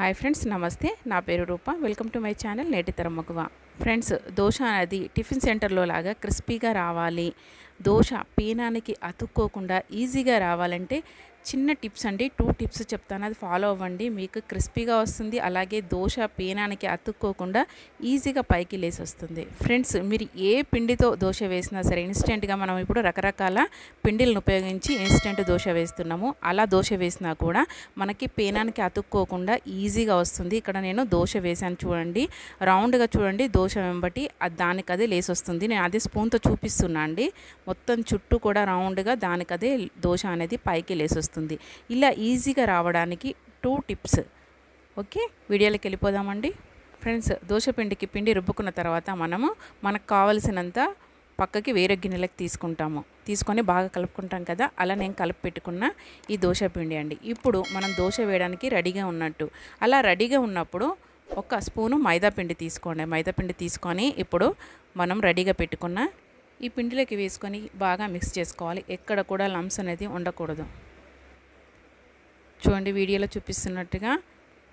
hi friends నమస్తే నా పేరు Roopa welcome to my channel నేటి తరమకువ ఫ్రెండ్స్ దోశ అనేది టిఫిన్ సెంటర్లో లాగా క్రిస్పీగా రావాలి దోశ పీనానికి అతుక్కోకుండా ఈజీగా రావాలంటే చిన్న టిప్స్ అండి టూ టిప్స్ చెప్తాను అది ఫాలో అవ్వండి మీకు క్రిస్పీగా వస్తుంది అలాగే దోశ పేనానికి అతుక్కోకుండా ఈజీగా పైకి లేసి వస్తుంది ఫ్రెండ్స్ మీరు ఏ పిండితో దోశ వేసినా సరే ఇన్స్టెంట్గా మనం ఇప్పుడు రకరకాల పిండిలను ఉపయోగించి ఇన్స్టెంట్ దోశ వేస్తున్నాము అలా దోశ వేసినా కూడా మనకి పేనానికి అతుక్కోకుండా ఈజీగా వస్తుంది ఇక్కడ నేను దోశ వేశాను చూడండి రౌండ్గా చూడండి దోశ వెంబటి దానికి అదే లేసి వస్తుంది నేను అదే స్పూన్తో చూపిస్తున్నా అండి మొత్తం చుట్టూ కూడా రౌండ్గా దానికి అదే దోశ అనేది పైకి లేసి వస్తుంది వస్తుంది ఇలా ఈజీగా రావడానికి టూ టిప్స్ ఓకే వీడియోలోకి వెళ్ళిపోదామండి ఫ్రెండ్స్ దోశపిండికి పిండి రుబ్బుకున్న తర్వాత మనము మనకు కావలసినంత పక్కకి వేరే గిన్నెలకు తీసుకుంటాము తీసుకొని బాగా కలుపుకుంటాం కదా అలా నేను కలిపి పెట్టుకున్న ఈ దోశ పిండి అండి ఇప్పుడు మనం దోశ వేయడానికి రెడీగా ఉన్నట్టు అలా రెడీగా ఉన్నప్పుడు ఒక స్పూను మైదా పిండి తీసుకోండి మైదా పిండి తీసుకొని ఇప్పుడు మనం రెడీగా పెట్టుకున్న ఈ పిండిలోకి వేసుకొని బాగా మిక్స్ చేసుకోవాలి ఎక్కడ కూడా లంప్స్ అనేది ఉండకూడదు చూడండి వీడియోలో చూపిస్తున్నట్టుగా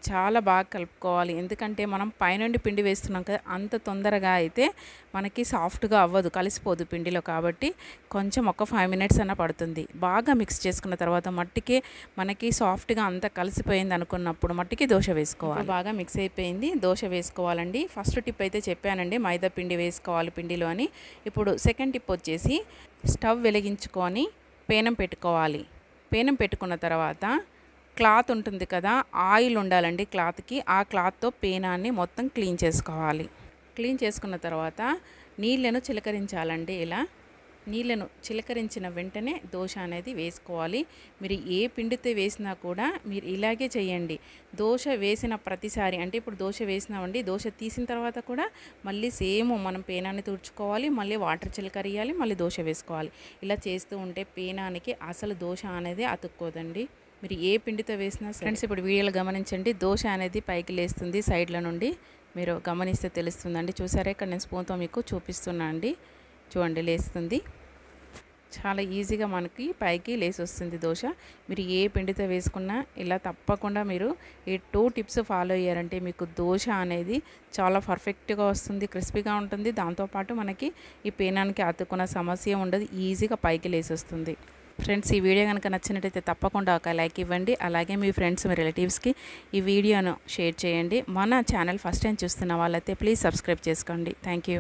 చాలా బాగా కలుపుకోవాలి ఎందుకంటే మనం పైనుండి పిండి వేస్తున్నాం కదా అంత తొందరగా అయితే మనకి సాఫ్ట్గా అవ్వదు కలిసిపోదు పిండిలో కాబట్టి కొంచెం ఒక ఫైవ్ మినిట్స్ అన్న పడుతుంది బాగా మిక్స్ చేసుకున్న తర్వాత మట్టికి మనకి సాఫ్ట్గా అంత కలిసిపోయింది అనుకున్నప్పుడు మట్టికి దోశ వేసుకోవాలి బాగా మిక్స్ అయిపోయింది దోశ వేసుకోవాలండి ఫస్ట్ టిప్ అయితే చెప్పానండి మైదా పిండి వేసుకోవాలి పిండిలో అని ఇప్పుడు సెకండ్ టిప్ వచ్చేసి స్టవ్ వెలిగించుకొని పేనం పెట్టుకోవాలి పేనం పెట్టుకున్న తర్వాత క్లాత్ ఉంటుంది కదా ఆయిల్ ఉండాలండి క్లాత్కి ఆ క్లాత్తో పేనాన్ని మొత్తం క్లీన్ చేసుకోవాలి క్లీన్ చేసుకున్న తర్వాత నీళ్ళను చిలకరించాలండి ఇలా నీళ్ళను చిలకరించిన వెంటనే దోశ అనేది వేసుకోవాలి మీరు ఏ పిండితో వేసినా కూడా మీరు ఇలాగే చేయండి దోశ వేసిన ప్రతిసారి అంటే ఇప్పుడు దోశ వేసినామండి దోశ తీసిన తర్వాత కూడా మళ్ళీ సేమ్ మనం పేనాన్ని తుడుచుకోవాలి మళ్ళీ వాటర్ చిలకరియాలి మళ్ళీ దోశ వేసుకోవాలి ఇలా చేస్తూ ఉంటే పేనానికి అసలు దోశ అనేది అతుక్కోదండి మీరు ఏ పిండితో వేసినా ఫ్రెండ్స్ ఇప్పుడు వీడియోలో గమనించండి దోశ అనేది పైకి లేస్తుంది సైడ్ల నుండి మీరు గమనిస్తే తెలుస్తుందండి చూసారా ఇక్కడ నేను స్పూన్తో మీకు చూపిస్తున్నా అండి చూడండి లేస్తుంది చాలా ఈజీగా మనకి పైకి లేసి వస్తుంది దోశ మీరు ఏ పిండితో వేసుకున్నా ఇలా తప్పకుండా మీరు ఈ టూ టిప్స్ ఫాలో అయ్యారంటే మీకు దోశ అనేది చాలా పర్ఫెక్ట్గా వస్తుంది క్రిస్పీగా ఉంటుంది దాంతోపాటు మనకి ఈ పేనానికి అతుక్కున్న సమస్య ఉండదు ఈజీగా పైకి లేసి వస్తుంది ఫ్రెండ్స్ ఈ వీడియో కనుక నచ్చినట్టయితే తప్పకుండా ఒక లైక్ ఇవ్వండి అలాగే మీ ఫ్రెండ్స్ మీ రిలేటివ్స్కి ఈ వీడియోను షేర్ చేయండి మన ఛానల్ ఫస్ట్ టైం చూస్తున్న వాళ్ళైతే ప్లీజ్ సబ్స్క్రైబ్ చేసుకోండి థ్యాంక్